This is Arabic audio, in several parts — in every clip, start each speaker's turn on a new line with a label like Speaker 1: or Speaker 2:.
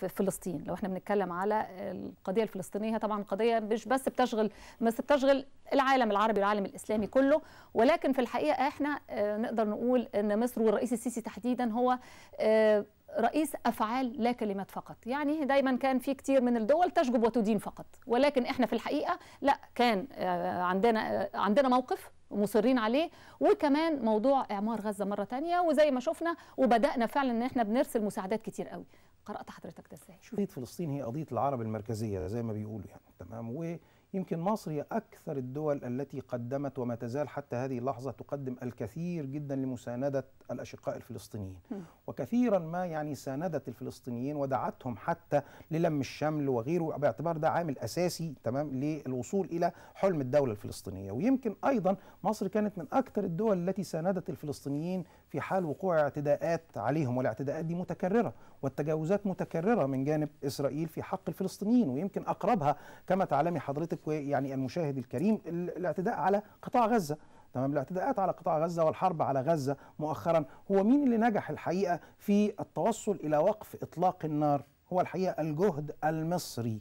Speaker 1: في فلسطين لو احنا بنتكلم على القضيه الفلسطينيه طبعا قضيه مش بس بتشغل بس بتشغل العالم العربي والعالم الاسلامي كله ولكن في الحقيقه احنا آه، نقدر نقول ان مصر والرئيس السيسي تحديدا هو آه، رئيس افعال لا كلمات فقط يعني دايما كان في كتير من الدول تشجب وتدين فقط ولكن احنا في الحقيقه لا كان آه، عندنا عندنا موقف مصرين عليه وكمان موضوع اعمار غزه مره تانية وزي ما شفنا وبدانا فعلا ان احنا بنرسل مساعدات كتير قوي قرأت حضرتك ده ازاي؟
Speaker 2: قضيه فلسطين هي قضية العرب المركزية زي ما بيقولوا يعني تمام ويمكن مصر هي أكثر الدول التي قدمت وما تزال حتى هذه اللحظة تقدم الكثير جدا لمساندة الأشقاء الفلسطينيين وكثيرا ما يعني ساندت الفلسطينيين ودعتهم حتى للم الشمل وغيره باعتبار ده عامل أساسي تمام للوصول إلى حلم الدولة الفلسطينية ويمكن أيضا مصر كانت من أكثر الدول التي ساندت الفلسطينيين في حال وقوع اعتداءات عليهم والاعتداءات دي متكررة والتجاوزات متكررة من جانب إسرائيل في حق الفلسطينيين ويمكن أقربها كما تعلمي حضرتك يعني المشاهد الكريم الاعتداء على قطاع غزة تمام الاعتداءات على قطاع غزه والحرب على غزه مؤخرا هو مين اللي نجح الحقيقه في التوصل الى وقف اطلاق النار هو الحقيقه الجهد المصري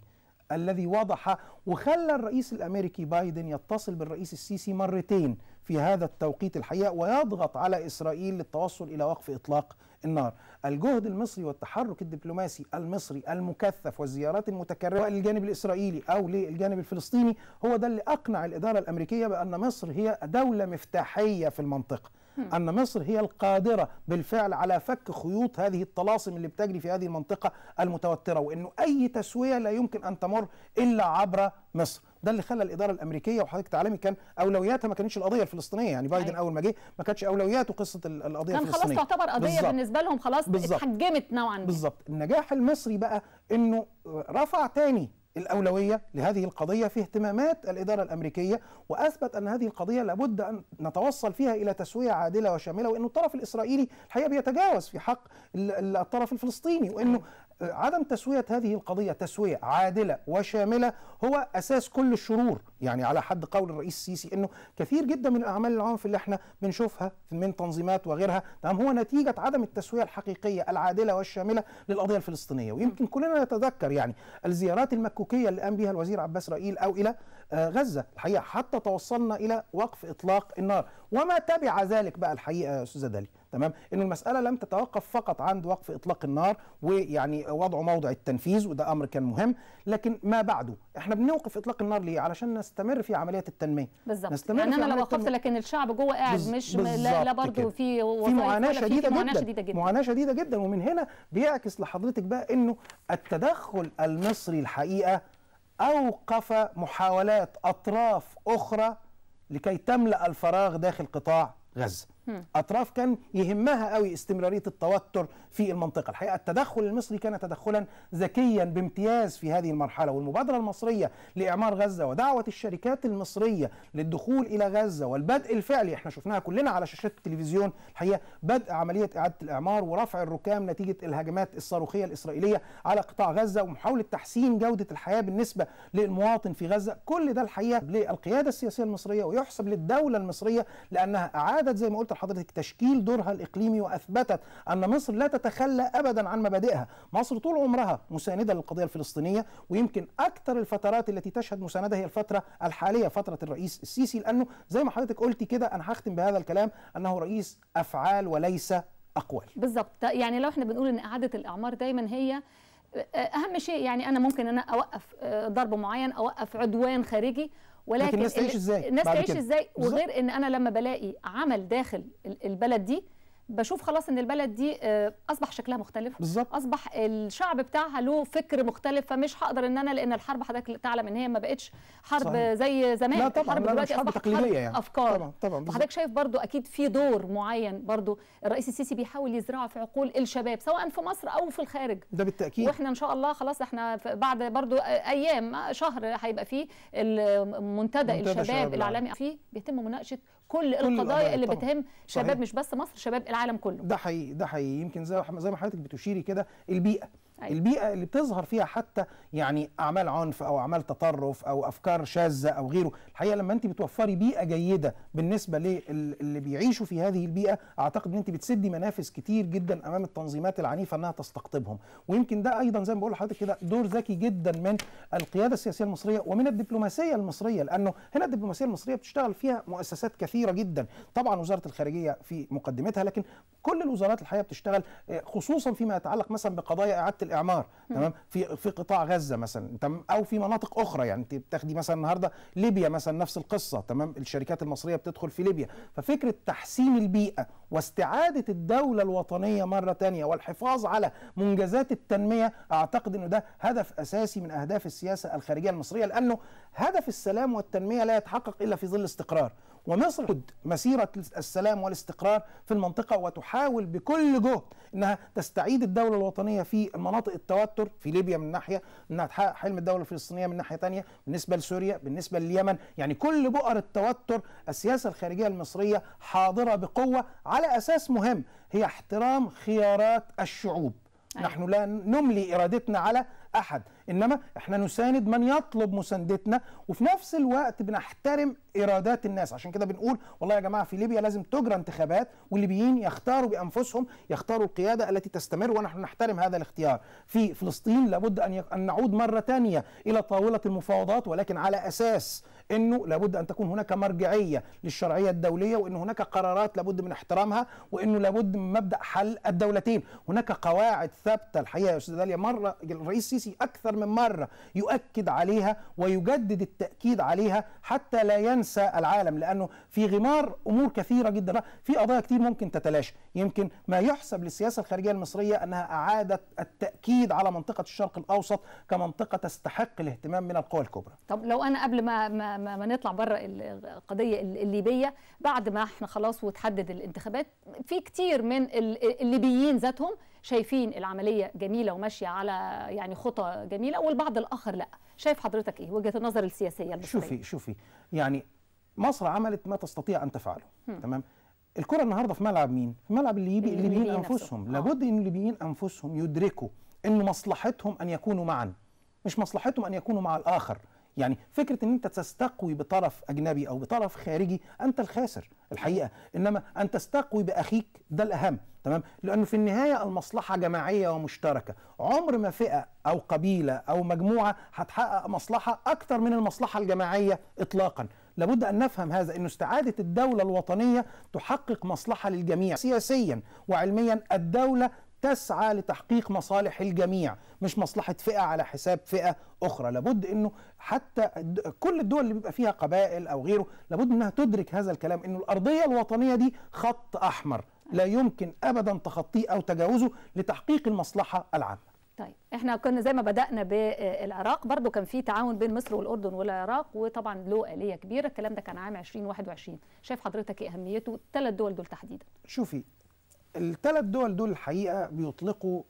Speaker 2: الذي وضح وخلى الرئيس الامريكي بايدن يتصل بالرئيس السيسي مرتين في هذا التوقيت الحقيقة ويضغط على إسرائيل للتوصل إلى وقف إطلاق النار الجهد المصري والتحرك الدبلوماسي المصري المكثف والزيارات المتكررة للجانب الإسرائيلي أو للجانب الفلسطيني هو ده اللي أقنع الإدارة الأمريكية بأن مصر هي دولة مفتاحية في المنطقة أن مصر هي القادرة بالفعل على فك خيوط هذه الطلاسم اللي بتجري في هذه المنطقة المتوترة وأنه أي تسوية لا يمكن أن تمر إلا عبر مصر ده اللي خلى الاداره الامريكيه وحضرتك تعلمي كان اولوياتها ما كانتش القضيه الفلسطينيه يعني بايدن أيوة. اول ما جه ما كانتش اولوياته قصه القضيه كان الفلسطينيه كان خلاص تعتبر قضيه بالزبط. بالنسبه لهم خلاص بالزبط.
Speaker 1: اتحجمت نوعا ما بالظبط
Speaker 2: النجاح المصري بقى انه رفع تاني الأولوية لهذه القضية في اهتمامات الإدارة الأمريكية وأثبت أن هذه القضية لابد أن نتوصل فيها إلى تسوية عادلة وشاملة وأن الطرف الإسرائيلي الحقيقة بيتجاوز في حق الطرف الفلسطيني وأنه عدم تسوية هذه القضية تسوية عادلة وشاملة هو أساس كل الشرور يعني على حد قول الرئيس السيسي أنه كثير جدا من الأعمال العنف اللي احنا بنشوفها من تنظيمات وغيرها تمام نعم، هو نتيجة عدم التسوية الحقيقية العادلة والشاملة للقضية الفلسطينية ويمكن كلنا نتذكر يعني الزيارات المكوكية اللي قام بها الوزير عباس رئيل أو إلى آه، غزة الحقيقة حتى توصلنا إلى وقف إطلاق النار وما تبع ذلك بقى الحقيقة يا أستاذة دالي تمام انه المساله لم تتوقف فقط عند وقف اطلاق النار ويعني وضعه موضع التنفيذ وده امر كان مهم لكن ما بعده احنا بنوقف اطلاق النار ليه علشان نستمر في عمليه التنميه بالظبط نستمر يعني انا لو وقفت لكن
Speaker 1: الشعب جوه قاعد مش لا, لا برضه في في معاناه شديده, معاناة شديدة جدا معاناه
Speaker 2: شديده جدا ومن هنا بيعكس لحضرتك بقى انه التدخل المصري الحقيقه اوقف محاولات اطراف اخرى لكي تملا الفراغ داخل قطاع غزه اطراف كان يهمها قوي استمراريه التوتر في المنطقه الحقيقه التدخل المصري كان تدخلا ذكيا بامتياز في هذه المرحله والمبادره المصريه لاعمار غزه ودعوه الشركات المصريه للدخول الى غزه والبدء الفعلي احنا شفناها كلنا على شاشات التلفزيون الحقيقه بدء عمليه اعاده الاعمار ورفع الركام نتيجه الهجمات الصاروخيه الاسرائيليه على قطاع غزه ومحاوله تحسين جوده الحياه بالنسبه للمواطن في غزه كل ده الحقيقه للقياده السياسيه المصريه ويحسب للدوله المصريه لانها اعادت زي ما قلت حضرتك تشكيل دورها الاقليمي واثبتت ان مصر لا تتخلى ابدا عن مبادئها، مصر طول عمرها مسانده للقضيه الفلسطينيه ويمكن اكثر الفترات التي تشهد مسانده هي الفتره الحاليه فتره الرئيس السيسي لانه زي ما حضرتك قلتي كده انا هختم بهذا الكلام انه رئيس افعال وليس اقوال.
Speaker 1: بالظبط يعني لو احنا بنقول ان اعاده الاعمار دايما هي آه، اهم شيء يعني انا ممكن انا اوقف آه، ضرب معين اوقف عدوان خارجي ولكن الناس تعيش ازاي الناس تعيش ازاي وغير ان انا لما بلاقي عمل داخل البلد دي بشوف خلاص ان البلد دي آه، اصبح شكلها مختلف بالزبط. اصبح الشعب بتاعها له فكر مختلف فمش هقدر ان انا لان الحرب حضرتك تعلم ان هي ما بقتش حرب صحيح. زي زمان لا طبعا الحرب لا دلوقتي حرب تقليديه يعني افكار طبعا طبعا حضرتك شايف برضو اكيد في دور معين برضو الرئيس السيسي بيحاول يزرعه في عقول الشباب سواء في مصر او في الخارج
Speaker 2: ده بالتاكيد واحنا
Speaker 1: ان شاء الله خلاص احنا بعد برضو ايام شهر هيبقى فيه المنتدى الشباب العالمي فيه بيتم مناقشه كل, كل القضايا اللي طبعًا. بتهم شباب صحيح. مش بس مصر
Speaker 2: شباب العالم كله ده حقيقي ده حقيقي يمكن زي ما حضرتك بتشيري كده البيئه أيوة. البيئه اللي بتظهر فيها حتى يعني اعمال عنف او اعمال تطرف او افكار شاذه او غيره الحقيقه لما انت بتوفري بيئه جيده بالنسبه للي بيعيشوا في هذه البيئه اعتقد ان انت بتسدي منافس كتير جدا امام التنظيمات العنيفه انها تستقطبهم ويمكن ده ايضا زي ما بقول لحضرتك كده دور ذكي جدا من القياده السياسيه المصريه ومن الدبلوماسيه المصريه لانه هنا الدبلوماسيه المصريه بتشتغل فيها مؤسسات كثيره جدا طبعا وزاره الخارجيه في مقدمتها لكن كل الوزارات الحقيقه بتشتغل آه، خصوصا فيما يتعلق مثلا بقضايا اعاده الاعمار تمام في في قطاع غزه مثلا او في مناطق اخرى يعني انت بتاخدي مثلا النهارده ليبيا مثلا نفس القصه تمام الشركات المصريه بتدخل في ليبيا ففكره تحسين البيئه واستعاده الدوله الوطنيه مره ثانيه والحفاظ على منجزات التنميه اعتقد انه ده هدف اساسي من اهداف السياسه الخارجيه المصريه لانه هدف السلام والتنميه لا يتحقق الا في ظل استقرار ومصر مسيرة السلام والاستقرار في المنطقة وتحاول بكل جهد أنها تستعيد الدولة الوطنية في مناطق التوتر توتر في ليبيا من ناحيه انها تحقق حلم الدوله الفلسطينيه من ناحيه ثانيه بالنسبه لسوريا بالنسبه لليمن يعني كل بؤر التوتر السياسه الخارجيه المصريه حاضره بقوه على اساس مهم هي احترام خيارات الشعوب أيوة. نحن لا نملي ارادتنا على احد انما احنا نساند من يطلب مساندتنا وفي نفس الوقت بنحترم ارادات الناس عشان كده بنقول والله يا جماعه في ليبيا لازم تجرى انتخابات والليبيين يختاروا بانفسهم يختاروا القياده التي تستمر ونحن نحترم هذا الاختيار في فلسطين لابد ان, أن نعود مره ثانيه الى طاوله المفاوضات ولكن على اساس انه لابد ان تكون هناك مرجعيه للشرعيه الدوليه وان هناك قرارات لابد من احترامها وانه لابد من مبدا حل الدولتين هناك قواعد ثابته الحقيقه يا استاذ داليا مره الرئيس السيسي السيسي أكثر من مرة يؤكد عليها ويجدد التأكيد عليها حتى لا ينسى العالم لأنه في غمار أمور كثيرة جدا في قضايا كتير ممكن تتلاشى يمكن ما يحسب للسياسة الخارجية المصرية أنها أعادت التأكيد على منطقة الشرق الأوسط كمنطقة تستحق الاهتمام من القوى الكبرى
Speaker 1: طب لو أنا قبل ما, ما, ما, ما نطلع بره القضية الليبية بعد ما احنا خلاص وتحدد الانتخابات في كتير من الليبيين ذاتهم شايفين العمليه جميله وماشيه على يعني خطى جميله والبعض الاخر لا شايف حضرتك ايه وجهه النظر السياسيه المصرية. شوفي
Speaker 2: شوفي يعني مصر عملت ما تستطيع ان تفعله هم. تمام الكره النهارده في ملعب مين في ملعب الليبي الليبيين انفسهم آه. لابد ان الليبيين انفسهم يدركوا ان مصلحتهم ان يكونوا معا مش مصلحتهم ان يكونوا مع الاخر يعني فكره ان انت تستقوي بطرف اجنبي او بطرف خارجي انت الخاسر الحقيقه انما ان تستقوي باخيك ده الاهم تمام لانه في النهايه المصلحه جماعيه ومشتركه عمر ما فئه او قبيله او مجموعه هتحقق مصلحه اكتر من المصلحه الجماعيه اطلاقا لابد ان نفهم هذا ان استعاده الدوله الوطنيه تحقق مصلحه للجميع سياسيا وعلميا الدوله تسعى لتحقيق مصالح الجميع مش مصلحة فئة على حساب فئة أخرى لابد أنه حتى كل الدول اللي بيبقى فيها قبائل أو غيره لابد أنها تدرك هذا الكلام أنه الأرضية الوطنية دي خط أحمر لا يمكن أبدا تخطيه أو تجاوزه لتحقيق المصلحة العامة
Speaker 1: طيب احنا كنا زي ما بدأنا بالعراق برضو كان في تعاون بين مصر والأردن والعراق وطبعا له آلية كبيرة الكلام ده كان عام 2021 شايف حضرتك ايه أهميته الثلاث دول دول تحديدا
Speaker 2: شوفي الثلاث دول دول الحقيقه بيطلقوا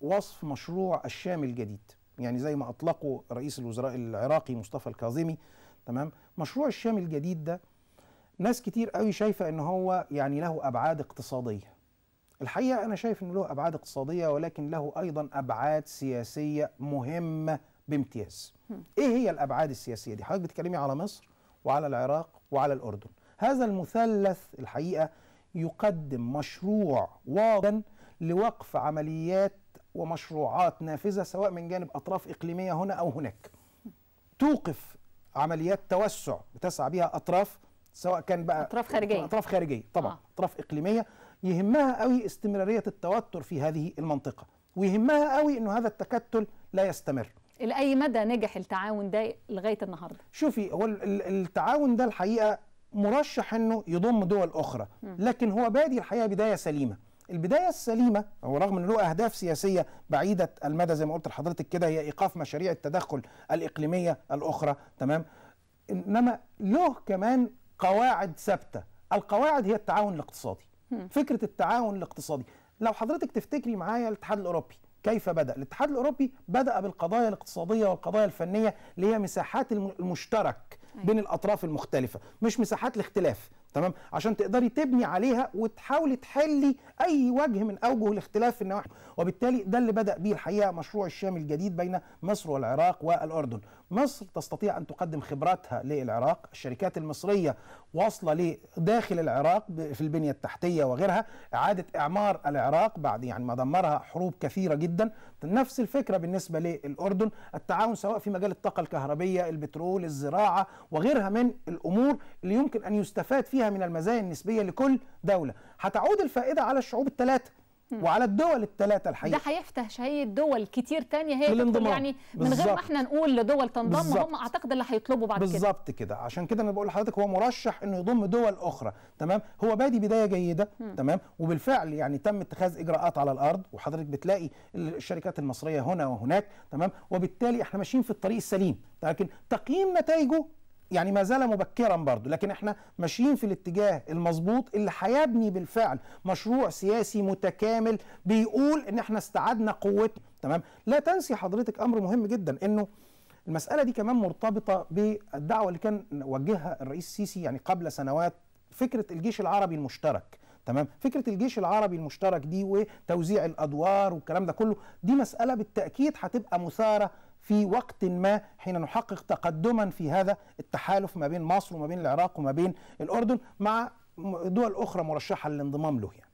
Speaker 2: وصف مشروع الشام الجديد يعني زي ما اطلقوا رئيس الوزراء العراقي مصطفى الكاظمي تمام مشروع الشام الجديد ده ناس كتير قوي شايفه ان هو يعني له ابعاد اقتصاديه الحقيقه انا شايف انه له ابعاد اقتصاديه ولكن له ايضا ابعاد سياسيه مهمه بامتياز ايه هي الابعاد السياسيه دي حضرتك بتتكلمي على مصر وعلى العراق وعلى الاردن هذا المثلث الحقيقه يقدم مشروع واضح لوقف عمليات ومشروعات نافذة سواء من جانب أطراف إقليمية هنا أو هناك توقف عمليات توسع بتسعى بها أطراف سواء كان بقى أطراف خارجية أطراف خارجية طبعا آه. أطراف إقليمية يهمها قوي استمرارية التوتر في هذه المنطقة ويهمها قوي أنه هذا التكتل لا يستمر
Speaker 1: لاي مدى نجح التعاون ده لغاية النهاردة؟
Speaker 2: شوفي هو التعاون ده الحقيقة مرشح انه يضم دول اخرى لكن هو بادي الحقيقه بدايه سليمه البدايه السليمه هو رغم ان له اهداف سياسيه بعيده المدى زي ما قلت لحضرتك كده هي ايقاف مشاريع التدخل الاقليميه الاخرى تمام انما له كمان قواعد ثابته القواعد هي التعاون الاقتصادي فكره التعاون الاقتصادي لو حضرتك تفتكري معايا الاتحاد الاوروبي كيف بدأ؟ الاتحاد الأوروبي بدأ بالقضايا الاقتصادية والقضايا الفنية اللي هي مساحات المشترك أيوة. بين الأطراف المختلفة مش مساحات الاختلاف تمام عشان تقدري تبني عليها وتحاولي تحلي اي وجه من اوجه الاختلاف في النواحي وبالتالي ده اللي بدا به الحقيقه مشروع الشام الجديد بين مصر والعراق والاردن مصر تستطيع ان تقدم خبراتها للعراق الشركات المصريه واصله لداخل العراق في البنيه التحتيه وغيرها اعاده اعمار العراق بعد يعني ما دمرها حروب كثيره جدا نفس الفكره بالنسبه للاردن التعاون سواء في مجال الطاقه الكهربيه البترول الزراعه وغيرها من الامور اللي يمكن ان يستفاد فيها فيها من المزايا النسبية لكل دولة هتعود الفائدة على الشعوب الثلاثة وعلى الدول الثلاثه الحقيقه
Speaker 1: ده هيفتح شهيه دول كتير تانية هي الانضمام يعني من غير ما احنا نقول لدول تنضم بالزبط. هم اعتقد اللي هيطلبوا بعد كده بالظبط
Speaker 2: كده عشان كده انا بقول لحضرتك هو مرشح انه يضم دول اخرى تمام هو بادي بدايه جيده م. تمام وبالفعل يعني تم اتخاذ اجراءات على الارض وحضرتك بتلاقي الشركات المصريه هنا وهناك تمام وبالتالي احنا ماشيين في الطريق السليم لكن تقييم نتائجه يعني ما زال مبكرا برضه لكن احنا ماشيين في الاتجاه المظبوط اللي هيبني بالفعل مشروع سياسي متكامل بيقول ان احنا استعدنا قوتنا تمام لا تنسي حضرتك امر مهم جدا انه المساله دي كمان مرتبطه بالدعوه اللي كان وجهها الرئيس السيسي يعني قبل سنوات فكره الجيش العربي المشترك تمام فكره الجيش العربي المشترك دي وتوزيع الادوار والكلام ده كله دي مساله بالتاكيد هتبقى مثاره في وقت ما حين نحقق تقدما في هذا التحالف ما بين مصر وما بين العراق وما بين الأردن مع دول أخرى مرشحة للانضمام له يعني.